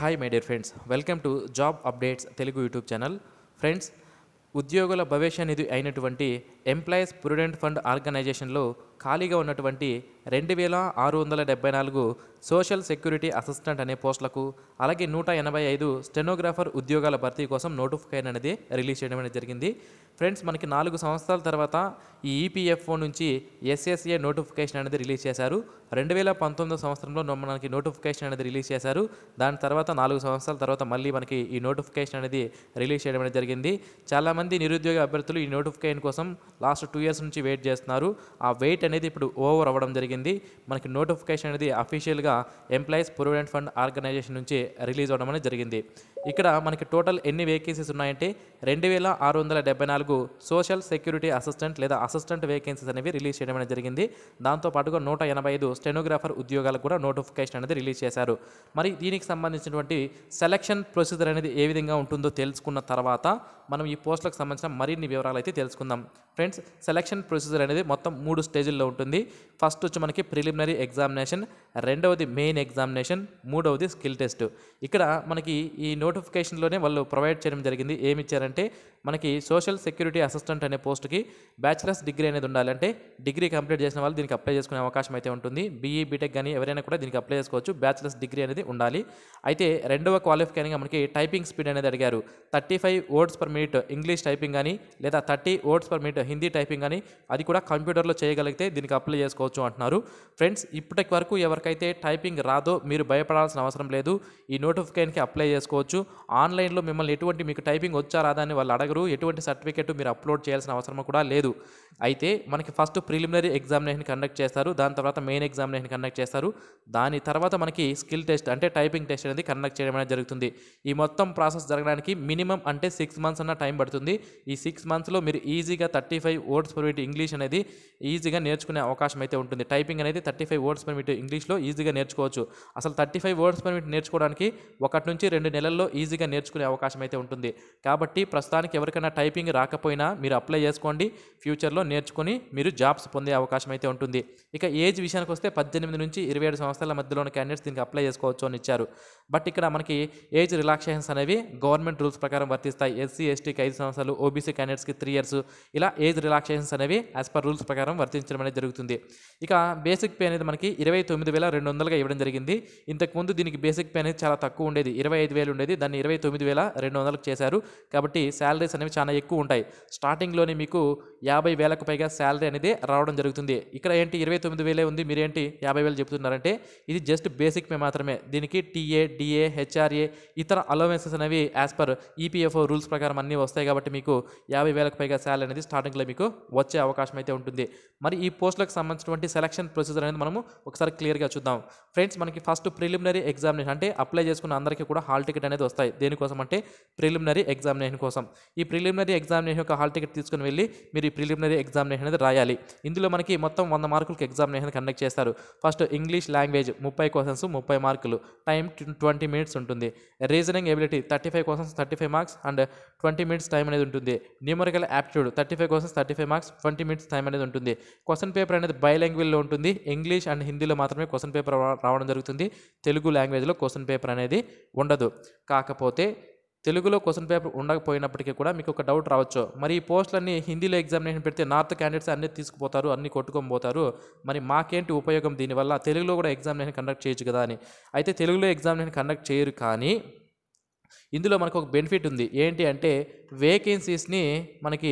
hi my dear friends welcome to job updates Telugu YouTube channel friends ఉద్యోగుల భవిష్య నిధి అయినటువంటి employees provident fund ఆర్గనైజేషన్లో ఖాళీగా ఉన్నటువంటి రెండు వేల ఆరు వందల డెబ్బై నాలుగు సోషల్ సెక్యూరిటీ అసిస్టెంట్ అనే పోస్టులకు అలాగే నూట ఎనభై ఐదు స్టెనోగ్రాఫర్ ఉద్యోగాల భర్తీ కోసం నోటిఫికేషన్ అనేది రిలీజ్ చేయడం అనేది జరిగింది ఫ్రెండ్స్ మనకి నాలుగు సంవత్సరాల తర్వాత ఈ ఈపీఎఫ్ఓ e నుంచి ఎస్ఎస్ఏ నోటిఫికేషన్ అనేది రిలీజ్ చేశారు రెండు వేల పంతొమ్మిదో సంవత్సరంలో మనకి నోటిఫికేషన్ అనేది రిలీజ్ చేశారు దాని తర్వాత నాలుగు సంవత్సరాల తర్వాత మళ్ళీ మనకి ఈ నోటిఫికేషన్ అనేది రిలీజ్ చేయడం అనేది జరిగింది చాలామంది నిరుద్యోగ అభ్యర్థులు ఈ నోటిఫికేషన్ కోసం లాస్ట్ టూ ఇయర్స్ నుంచి వెయిట్ చేస్తున్నారు ఆ వెయిట్ అనేది ఇప్పుడు ఓవర్ అవ్వడం జరిగింది మనకి నోటిఫికేషన్ అనేది అఫీషియల్గా ఎంప్లాయీస్ ప్రొవిడెంట్ ఫండ్ ఆర్గనైజేషన్ నుంచి రిలీజ్ అవ్వడం అనేది జరిగింది ఇక్కడ మనకి టోటల్ ఎన్ని వేకెన్సీస్ ఉన్నాయంటే రెండు వేల ఆరు వందల డెబ్బై నాలుగు సోషల్ సెక్యూరిటీ అసిస్టెంట్ లేదా అసిస్టెంట్ వేకెన్సీస్ అనేవి రిలీజ్ చేయడం అనేది జరిగింది దాంతోపాటుగా నూట ఎనభై ఐదు స్టెనోగ్రాఫర్ ఉద్యోగాలకు కూడా నోటిఫికేషన్ అనేది రిలీజ్ చేశారు మరి దీనికి సంబంధించినటువంటి సెలక్షన్ ప్రొసీజర్ అనేది ఏ విధంగా ఉంటుందో తెలుసుకున్న తర్వాత మనం ఈ పోస్టులకు సంబంధించిన మరిన్ని వివరాలు అయితే తెలుసుకుందాం ఫ్రెండ్స్ సెలక్షన్ ప్రొసీజర్ అనేది మొత్తం మూడు స్టేజ్ల్లో ఉంటుంది ఫస్ట్ వచ్చి మనకి ప్రిలిమినరీ ఎగ్జామినేషన్ రెండవది మెయిన్ ఎగ్జామినేషన్ మూడవది స్కిల్ టెస్ట్ ఇక్కడ మనకి ఈ నోటిఫికేషన్లోనే వాళ్ళు ప్రొవైడ్ చేయడం జరిగింది ఏమి ఇచ్చారంటే మనకి సోషల్ సెక్యూరిటీ అసిస్టెంట్ అనే పోస్ట్కి బ్యాచిలర్స్ డిగ్రీ అనేది ఉండాలంటే డిగ్రీ కంప్లీట్ చేసిన వాళ్ళు దీనికి అప్లై చేసుకునే అవకాశం అయితే ఉంటుంది బీఈ బీటెక్ e, కానీ ఎవరైనా కూడా దీనికి అప్లై చేసుకోవచ్చు బ్యాచిలర్స్ డిగ్రీ అనేది ఉండాలి అయితే రెండవ క్వాలిఫికేషన్గా మనకి టైపింగ్ స్పీడ్ అనేది అడిగారు thirty five words per minute English typing కానీ లేదా thirty words per minute Hindi typing అని అది కూడా కంప్యూటర్లో చేయగలిగితే దీనికి అప్లై చేసుకోవచ్చు అంటున్నారు ఫ్రెండ్స్ ఇప్పటికి వరకు ఎవరికైతే టైపింగ్ రాదో మీరు భయపడాల్సిన అవసరం లేదు ఈ నోటిఫికేషన్కి అప్లై చేసుకోవచ్చు ఆన్లైన్లో మిమ్మల్ని ఎటువంటి మీకు టైపింగ్ వచ్చా రాదా అని వాళ్ళు అడగరు ఎటువంటి సర్టిఫికేట్ మీరు అప్లోడ్ చేయాల్సిన అవసరం కూడా లేదు అయితే మనకి ఫస్ట్ ప్రిలిమినరీ ఎగ్జామినేషన్ కండక్ట్ చేస్తారు దాని తర్వాత మెయిన్ ఎగ్జామినేషన్ కండక్ట్ చేస్తారు దాని తర్వాత మనకి స్కిల్ టెస్ట్ అంటే టైపింగ్ టెస్ట్ అనేది కండక్ట్ చేయడం అనేది జరుగుతుంది ఈ మొత్తం ప్రాసెస్ జరగడానికి మినిమం అంటే సిక్స్ మంత్స్ అన్న టైం పడుతుంది ఈ సిక్స్ మంత్స్లో మీరు ఈజీగా thirty thirty five words per metre English అనేది ఈజీగా నేర్చుకునే అవకాశం అయితే ఉంటుంది టైపింగ్ అనేది thirty five words per metre ఇంగ్లీష్లో ఈజీగా నేర్చుకోవచ్చు అసలు thirty five words per metre నేర్చుకోవడానికి ఒకటి నుంచి రెండు నెలల్లో ఈజీగా నేర్చుకునే అవకాశం అయితే ఉంటుంది కాబట్టి ప్రస్తుతానికి ఎవరికైనా టైపింగ్ రాకపోయినా మీరు అప్లై చేసుకోండి ఫ్యూచర్లో నేర్చుకుని మీరు జాబ్స్ పొందే అవకాశం అయితే ఉంటుంది ఇక ఏజ్ విషయానికి వస్తే పద్దెనిమిది నుంచి ఇరవై ఏడు సంవత్సరాల మధ్యలోని క్యాండిడేట్స్ దీనికి అప్లై చేసుకోవచ్చు అని ఇచ్చారు బట్ ఇక్కడ మనకి ఏజ్ రిలాక్సేషన్స్ అనేవి గవర్నమెంట్ రూల్స్ ప్రకారం వర్తిస్తాయి ఎస్సీ ఎస్టీకి ఐదు సంవత్సరాలు ఓబీసీ క్యాండిడేట్స్కి త్రీ ఇయర్స్ ఇలా ఏజ్ రిలాక్సేషన్స్ అనేవి యాజ్ పర్ రూల్స్ ప్రకారం వర్తించడం అనేది జరుగుతుంది ఇక బేసిక్ పే అనేది మనకి ఇరవై తొమ్మిది వేల రెండు వందలుగా ఇవ్వడం జరిగింది ఇంతకుముందు దీనికి బేసిక్ పే అనేది చాలా తక్కువ ఉండేది ఇరవై ఐదు వేలు ఉండేది దాన్ని ఇరవై తొమ్మిది వేల రెండు వందలకు చేశారు కాబట్టి శాలరీస్ అనేవి చాలా ఎక్కువ ఉంటాయి స్టార్టింగ్లోనే మీకు యాభై వేలకు పైగా శాలరీ అనేది రావడం జరుగుతుంది ఇక్కడ ఏంటి ఇరవై తొమ్మిది వేలే ఉంది మీరేంటి యాభై వేలు చెప్తున్నారంటే ఇది జస్ట్ బేసిక్ పే మాత్రమే దీనికి టీఏ డిఏ హెచ్ఆర్ఏ ఇతర అలవెన్సెస్ అనేవి యాజ్ పర్ ఈపీఎఫ్ఓ రూల్స్ ప్రకారం అన్నీ వస్తాయి కాబట్టి మీకు యాభై వేలకు పైగా శాలరీ అనేది స్టార్టింగ్ స్టార్టింగ్లో మీకు వచ్చే అవకాశం అయితే ఉంటుంది మరి ఈ పోస్టులకు సంబంధించినటువంటి సెలక్షన్ ప్రొసీజర్ అనేది మనము ఒకసారి క్లియర్గా చూద్దాం ఫ్రెండ్స్ మనకి ఫస్ట్ ప్రిలిమినరీ ఎగ్జామినేషన్ అంటే అప్లై చేసుకున్న అందరికీ కూడా హాల్ టికెట్ అనేది వస్తాయి దేనికోసం అంటే ప్రిలిమినరీ ఎగ్జామినేషన్ కోసం ఈ ప్రిలిమినరీ ఎగ్జామినేషన్ యొక్క హాల్ టికెట్ తీసుకుని వెళ్ళి మీరు ఈ ప్రిలిమినరీ ఎగ్జామినేషన్ అనేది రాయాలి ఇందులో మనకి మొత్తం వంద మార్కులకు ఎగ్జామినేషన్ కండక్ట్ చేస్తారు ఫస్ట్ ఇంగ్లీష్ లాంగ్వేజ్ ముప్పై క్వశ్చన్స్ ముప్పై మార్కులు టైం ట్వంటీ మినిట్స్ ఉంటుంది reasoning ability thirty five questions thirty five marks and twenty minutes time అనేది ఉంటుంది న్యూమరికల్ యాప్టిట్యూడ్ థర్టీ ఫైవ్ కోసం thirty five marks twenty minutes time అనేది ఉంటుంది క్వశ్చన్ పేపర్ అనేది బైలాంగ్వేజ్లో ఉంటుంది ఇంగ్లీష్ అండ్ హిందీలో మాత్రమే క్వశ్చన్ పేపర్ రావడం జరుగుతుంది తెలుగు లాంగ్వేజ్లో క్వశ్చన్ పేపర్ అనేది ఉండదు కాకపోతే తెలుగులో క్వశ్చన్ పేపర్ ఉండకపోయినప్పటికీ కూడా మీకు ఒక డౌట్ రావచ్చు మరి ఈ పోస్టులన్నీ హిందీలో ఎగ్జామినేషన్ పెడితే నార్త్ క్యాండిడేట్స్ అన్నీ తీసుకుపోతారు అన్నీ కొట్టుకొని పోతారు మరి మాకేంటి ఉపయోగం దీనివల్ల తెలుగులో కూడా ఎగ్జామినేషన్ కండక్ట్ చేయొచ్చు కదా అని అయితే తెలుగులో ఎగ్జామినేషన్ కండక్ట్ చేయరు కానీ ఇందులో మనకు ఒక బెనిఫిట్ ఉంది ఏంటి అంటే వేకెన్సీస్ని మనకి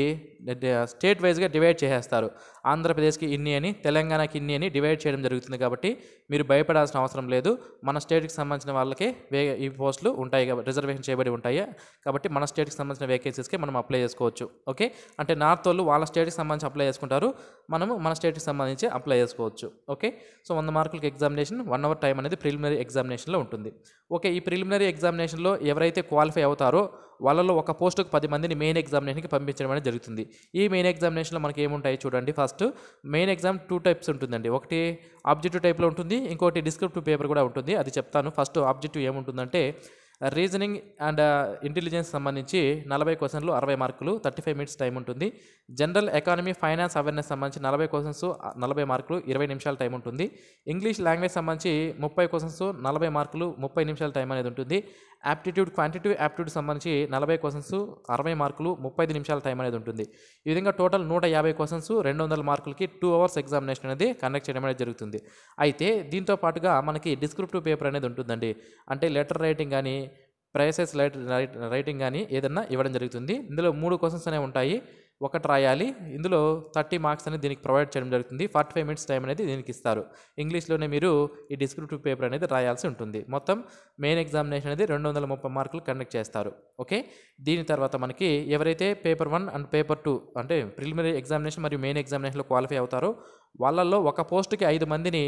స్టేట్ వైజ్గా డివైడ్ చేసేస్తారు ఆంధ్రప్రదేశ్కి ఇన్ని అని తెలంగాణకి ఇన్ని అని డివైడ్ చేయడం జరుగుతుంది కాబట్టి మీరు భయపడాల్సిన అవసరం లేదు మన స్టేట్కి సంబంధించిన వాళ్ళకే వే ఈ పోస్టులు ఉంటాయి కాబట్టి రిజర్వేషన్ చేయబడి ఉంటాయి కాబట్టి మన స్టేట్కి సంబంధించిన వేకెన్సీస్కి మనం అప్లై చేసుకోవచ్చు ఓకే అంటే నార్త్ వాళ్ళు వాళ్ళ స్టేట్కి సంబంధించి అప్లై చేసుకుంటారు మనము మన స్టేట్కి సంబంధించి అప్లై చేసుకోవచ్చు ఓకే సో వంద మార్కులకి ఎగ్జామినేషన్ వన్ అవర్ టైం అనేది ప్రిలిమినరీ ఎగ్జామినేషన్లో ఉంటుంది ఓకే ఈ ప్రిలిమినరీ ఎగ్జామినేషన్లో ఎవరైతే క్వాలిఫై అవుతారో వాళ్ళలో ఒక పోస్టుకు పది మందిని మెయిన్ ఎగ్జామినేషన్కి పంపించడం అనేది జరుగుతుంది ఈ మెయిన్ ఎగ్జామినేషన్లో మనకి ఏముంటాయి చూడండి first main exam two types ఉంటుందండి ఒకటి ఆబ్జెక్టివ్ టైప్లో ఉంటుంది ఇంకోటి డిస్క్రిప్టివ్ పేపర్ కూడా ఉంటుంది అది చెప్తాను ఫస్ట్ ఆబ్జెక్టివ్ ఏముంటుందంటే రీజనింగ్ అండ్ ఇంటెలిజెన్స్ సంబంధించి నలభై క్వశ్చన్లు అరవై మార్కులు థర్టీ ఫైవ్ మినిట్స్ టైం ఉంటుంది జనరల్ ఎకానమీ ఫైనాన్స్ అవేర్నెస్ సంబంధించి నలభై క్వశ్చన్స్ నలభై మార్కులు ఇరవై నిమిషాల టైం ఉంటుంది ఇంగ్లీష్ లాంగ్వేజ్ సంబంధించి ముప్పై క్వశ్చన్స్ నలభై మార్కులు ముప్పై నిమిషాల టైం అనేది ఉంటుంది యాప్టిట్యూడ్ క్వాంటిటివ్ యాప్టిట్యూడ్ సంబంధించి నలభై క్వశ్చన్స్ అరవై మార్కులు ముప్పై నిమిషాల టైం అనేది ఉంటుంది ఈ విధంగా టోటల్ నూట యాభై క్వశ్చన్స్ రెండు వందల మార్కులకి టూ అవర్స్ ఎగ్జామినేషన్ అనేది కండక్ట్ చేయడం అనేది జరుగుతుంది అయితే దీంతో పాటుగా మనకి డిస్క్రిప్టివ్ పేపర్ అనేది ఉంటుందండి అంటే లెటర్ రైటింగ్ కానీ ప్రైసెస్ లైట్ రైటింగ్ కానీ ఏదన్నా ఇవ్వడం జరుగుతుంది ఇందులో మూడు క్వశ్చన్స్ అనేవి ఉంటాయి ఒకటి రాయాలి ఇందులో థర్టీ మార్క్స్ అనేది దీనికి ప్రొవైడ్ చేయడం జరుగుతుంది ఫార్టీ ఫైవ్ మినిట్స్ టైం అనేది దీనికి ఇస్తారు ఇంగ్లీష్లోనే మీరు ఈ డిస్క్రిప్టివ్ పేపర్ అనేది రాయాల్సి ఉంటుంది మొత్తం మెయిన్ ఎగ్జామినేషన్ అనేది రెండు వందల ముప్పై మార్కులు కండక్ట్ చేస్తారు ఓకే దీని తర్వాత మనకి ఎవరైతే paper one and paper two అంటే ప్రిలిమినరీ ఎగ్జామినేషన్ మరియు మెయిన్ ఎగ్జామినేషన్లో క్వాలిఫై అవుతారో వాళ్ళల్లో ఒక పోస్ట్కి ఐదు మందిని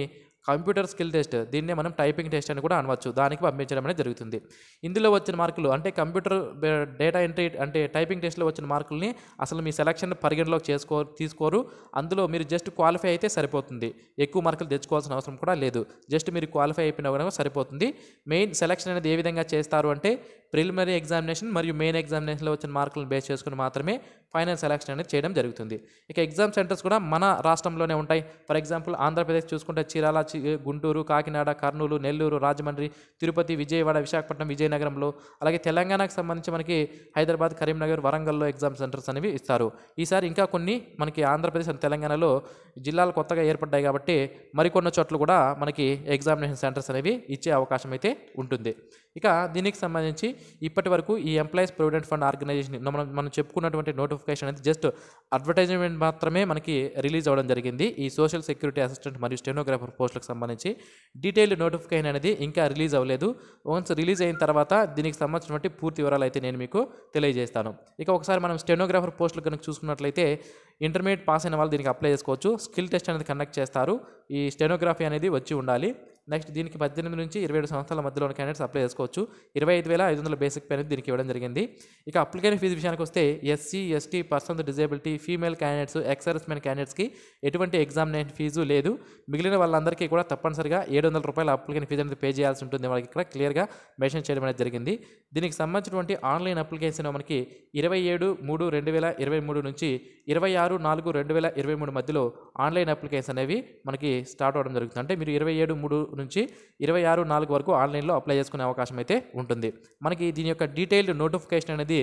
కంప్యూటర్ స్కిల్ టెస్ట్ దీన్నే మనం టైపింగ్ టెస్ట్ అని కూడా అనవచ్చు దానికి పంపించడం అనేది జరుగుతుంది ఇందులో వచ్చిన మార్కులు అంటే కంప్యూటర్ డేటా ఎంట్రీ అంటే టైపింగ్ టెస్ట్లో వచ్చిన మార్కుల్ని అసలు మీ సెలక్షన్ పరిగణలోకి చేసుకో తీసుకోరు అందులో మీరు జస్ట్ క్వాలిఫై అయితే సరిపోతుంది ఎక్కువ మార్కులు తెచ్చుకోవాల్సిన అవసరం కూడా లేదు జస్ట్ మీరు క్వాలిఫై అయిపోయినా కూడా సరిపోతుంది మెయిన్ సెలక్షన్ అనేది ఏ విధంగా చేస్తారు అంటే ప్రిలిమినరీ ఎగ్జామినేషన్ మరియు మెయిన్ ఎగ్జామినేషన్లో వచ్చిన మార్కులను బేస్ చేసుకుని మాత్రమే ఫైనల్ సెలక్షన్ అనేది చేయడం జరుగుతుంది ఇక ఎగ్జామ్ సెంటర్స్ కూడా మన రాష్ట్రంలోనే ఉంటాయి ఫర్ ఎగ్జాంపుల్ ఆంధ్రప్రదేశ్ చూసుకుంటే చీరాల గుంటూరు కాకినాడ కర్నూలు నెల్లూరు రాజమండ్రి తిరుపతి విజయవాడ విశాఖపట్నం విజయనగరంలో అలాగే తెలంగాణకు సంబంధించి మనకి హైదరాబాద్ కరీంనగర్ వరంగల్లో ఎగ్జామ్ సెంటర్స్ అనేవి ఇస్తారు ఈసారి ఇంకా కొన్ని మనకి ఆంధ్రప్రదేశ్ అండ్ తెలంగాణలో జిల్లాలు కొత్తగా ఏర్పడ్డాయి కాబట్టి మరికొన్న చోట్ల కూడా మనకి ఎగ్జామినేషన్ సెంటర్స్ అనేవి ఇచ్చే అవకాశం అయితే ఉంటుంది ఇక దీనికి సంబంధించి ఇప్పటి వరకు ఈ ఎంప్లాయీస్ ప్రొవిడెంట్ ఫండ్ ఆర్గనైజేషన్ మనం మనం చెప్పుకున్నటువంటి నోటిఫికేషన్ అనేది జస్ట్ అడ్వర్టైజ్మెంట్ మాత్రమే మనకి రిలీజ్ అవ్వడం జరిగింది ఈ సోషల్ సెక్యూరిటీ అసిస్టెంట్ మరియు స్టెనోగ్రాఫర్ పోస్ట్ పోస్టులకు సంబంధించి డీటెయిల్డ్ నోటిఫికేషన్ అనేది ఇంకా రిలీజ్ అవ్వలేదు వన్స్ రిలీజ్ అయిన తర్వాత దీనికి సంబంధించినటువంటి పూర్తి వివరాలు అయితే నేను మీకు తెలియజేస్తాను ఇక ఒకసారి మనం స్టెనోగ్రాఫర్ పోస్టులు కనుక చూసుకున్నట్లయితే ఇంటర్మీడియట్ పాస్ అయిన వాళ్ళు దీనికి అప్లై చేసుకోవచ్చు స్కిల్ టెస్ట్ అనేది కండక్ట్ చేస్తారు ఈ స్టెనోగ్రఫీ అనేది వచ్చి ఉండాలి నెక్స్ట్ దీనికి పద్దెనిమిది నుంచి ఇరవై ఏడు సంవత్సరాల మధ్యలో క్యాండిడేట్స్ అప్లై చేసుకోవచ్చు ఇరవై ఐదు వేల ఐదు వందల బేసిక్ పే అనేది దీనికి ఇవ్వడం జరిగింది ఇక అప్లికేషన్ ఫీజు విషయానికి వస్తే SC ST person disability female candidates ex servicemen క్యాండిడేట్స్కి ఎటువంటి ఎగ్జామినేషన్ ఫీజు లేదు మిగిలిన వాళ్ళందరికీ కూడా తప్పనిసరిగా ఏడు వందల రూపాయల అప్లికేషన్ ఫీజు అనేది పే చేయాల్సి ఉంటుంది మనకి ఇక్కడ క్లియర్గా మెన్షన్ చేయడం అనేది జరిగింది దీనికి సంబంధించినటువంటి ఆన్లైన్ అప్లికేషన్ మనకి ఇరవై ఏడు మూడు రెండు వేల ఇరవై మూడు నుంచి ఇరవై ఆరు నాలుగు రెండు వేల ఇరవై మూడు మధ్యలో ఆన్లైన్ అప్లికేషన్ అనేవి మనకి స్టార్ట్ అవ్వడం జరుగుతుంది అంటే మీరు ఇరవై ఏడు మూడు నుంచి ఇరవై ఆరు నాలుగు వరకు ఆన్లైన్లో అప్లై చేసుకునే అవకాశం అయితే ఉంటుంది మనకి దీని యొక్క డీటెయిల్డ్ నోటిఫికేషన్ అనేది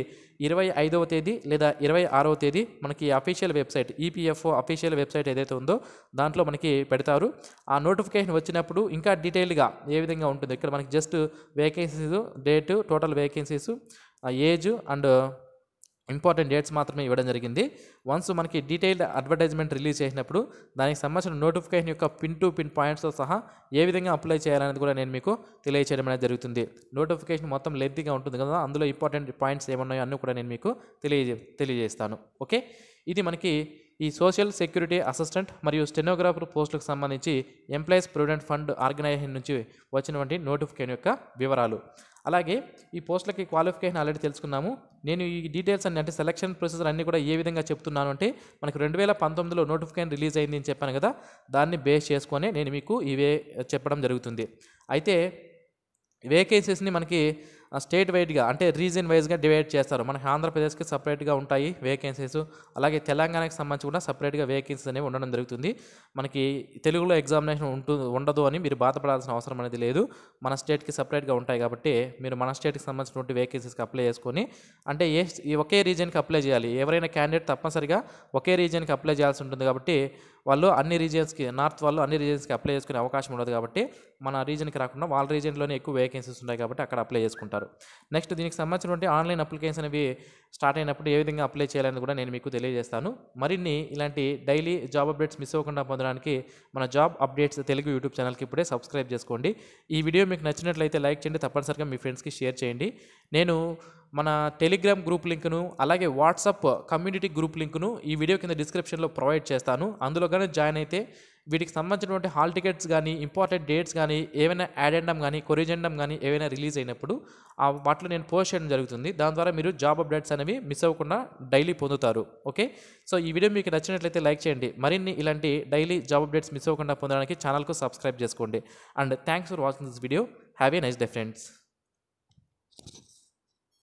ఇరవై ఐదవ తేదీ లేదా ఇరవై ఆరవ తేదీ మనకి official website EPFO official website ఏదైతే ఉందో దాంట్లో మనకి పెడతారు ఆ నోటిఫికేషన్ వచ్చినప్పుడు ఇంకా డీటెయిల్డ్గా ఏ విధంగా ఉంటుంది ఇక్కడ మనకి just vacancies date total vacancies age and important dates మాత్రమే ఇవ్వడం జరిగింది వన్స్ మనకి డీటెయిల్డ్ అడ్వర్టైజ్మెంట్ రిలీజ్ చేసినప్పుడు దానికి సంబంధించిన నోటిఫికేషన్ యొక్క పిన్ టు పిన్ పాయింట్స్తో సహా ఏ విధంగా అప్లై చేయాలనేది కూడా నేను మీకు తెలియచేయడం అనేది జరుగుతుంది నోటిఫికేషన్ మొత్తం లెద్దిగా ఉంటుంది కదా అందులో ఇంపార్టెంట్ పాయింట్స్ ఏమన్నాయో అన్నీ కూడా నేను మీకు తెలియజే తెలియజేస్తాను ఓకే ఇది మనకి ఈ సోషల్ సెక్యూరిటీ అసిస్టెంట్ మరియు స్టెనోగ్రాఫర్ పోస్టులకు సంబంధించి ఎంప్లాయీస్ ప్రొవిడెంట్ ఫండ్ ఆర్గనైజేషన్ నుంచి వచ్చినటువంటి నోటిఫికేషన్ యొక్క వివరాలు అలాగే ఈ పోస్టులకి క్వాలిఫికేషన్ ఆల్రెడీ తెలుసుకున్నాము నేను ఈ డీటెయిల్స్ అన్ని అంటే సెలక్షన్ ప్రొసీజర్ అన్ని కూడా ఏ విధంగా చెప్తున్నాను అంటే మనకు రెండు వేల పంతొమ్మిదిలో నోటిఫికేషన్ రిలీజ్ అయింది అని చెప్పాను కదా దాన్ని బేస్ చేసుకొని నేను మీకు ఇవే చెప్పడం జరుగుతుంది అయితే వేకెన్సీస్ని మనకి స్టేట్ వైడ్గా అంటే రీజన్ వైజ్గా డివైడ్ చేస్తారు మనకి ఆంధ్రప్రదేశ్కి సపరేట్గా ఉంటాయి వేకెన్సీస్ అలాగే తెలంగాణకి సంబంధించి కూడా సపరేట్గా వేకెన్సీస్ అనేవి ఉండడం జరుగుతుంది మనకి తెలుగులో ఎగ్జామినేషన్ ఉండదు అని మీరు బాధపడాల్సిన అవసరం అనేది లేదు మన స్టేట్కి సపరేట్గా ఉంటాయి కాబట్టి మీరు మన స్టేట్కి సంబంధించినటువంటి వేకెన్సీస్కి అప్లై చేసుకొని అంటే ఏ ఒకే రీజన్కి అప్లై చేయాలి ఎవరైనా క్యాండిడేట్ తప్పనిసరిగా ఒకే రీజన్కి అప్లై చేయాల్సి ఉంటుంది కాబట్టి వాళ్ళు అన్ని రీజియన్స్కి నార్త్ వాళ్ళు అన్ని రీజియన్స్కి అప్లై చేసుకునే అవకాశం ఉండదు కాబట్టి మన రీజన్కి రాకుండా వాళ్ళ రీజన్లోనే ఎక్కువ వేకెన్సీస్ ఉంటాయి కాబట్టి అక్కడ అప్లై చేసుకుంటారు నెక్స్ట్ దీనికి సంబంధించినటువంటి ఆన్లైన్ అప్లికేషన్ అవి స్టార్ట్ అయినప్పుడు ఏ విధంగా అప్లై చేయాలని కూడా నేను మీకు తెలియజేస్తాను మరిన్ని ఇలాంటి డైలీ జాబ్ అప్డేట్స్ మిస్ అవ్వకుండా పొందడానికి మన జాబ్ అప్డేట్స్ తెలుగు యూట్యూబ్ ఛానల్కి ఇప్పుడే సబ్స్క్రైబ్ చేసుకోండి ఈ వీడియో మీకు నచ్చినట్లయితే లైక్ చేయండి తప్పనిసరిగా మీ ఫ్రెండ్స్కి షేర్ చేయండి నేను మన టెలిగ్రామ్ గ్రూప్ లింక్ను అలాగే వాట్సాప్ కమ్యూనిటీ గ్రూప్ లింక్ను ఈ వీడియో కింద డిస్క్రిప్షన్లో ప్రొవైడ్ చేస్తాను అందులో కానీ జాయిన్ అయితే వీటికి సంబంధించినటువంటి హాల్ టికెట్స్ కానీ ఇంపార్టెంట్ డేట్స్ కానీ ఏమైనా యాడెండం కానీ కొరిజెండం కానీ ఏమైనా రిలీజ్ అయినప్పుడు ఆ వాటిలో నేను పోస్ట్ చేయడం జరుగుతుంది దాని ద్వారా మీరు జాబ్ అప్డేట్స్ అనేవి మిస్ అవ్వకుండా డైలీ పొందుతారు ఓకే సో ఈ వీడియో మీకు నచ్చినట్లయితే లైక్ చేయండి మరిన్ని ఇలాంటి డైలీ జాబ్ అప్డేట్స్ మిస్ అవ్వకుండా పొందడానికి ఛానల్కు సబ్స్క్రైబ్ చేసుకోండి and thanks for watching this video have a nice day friends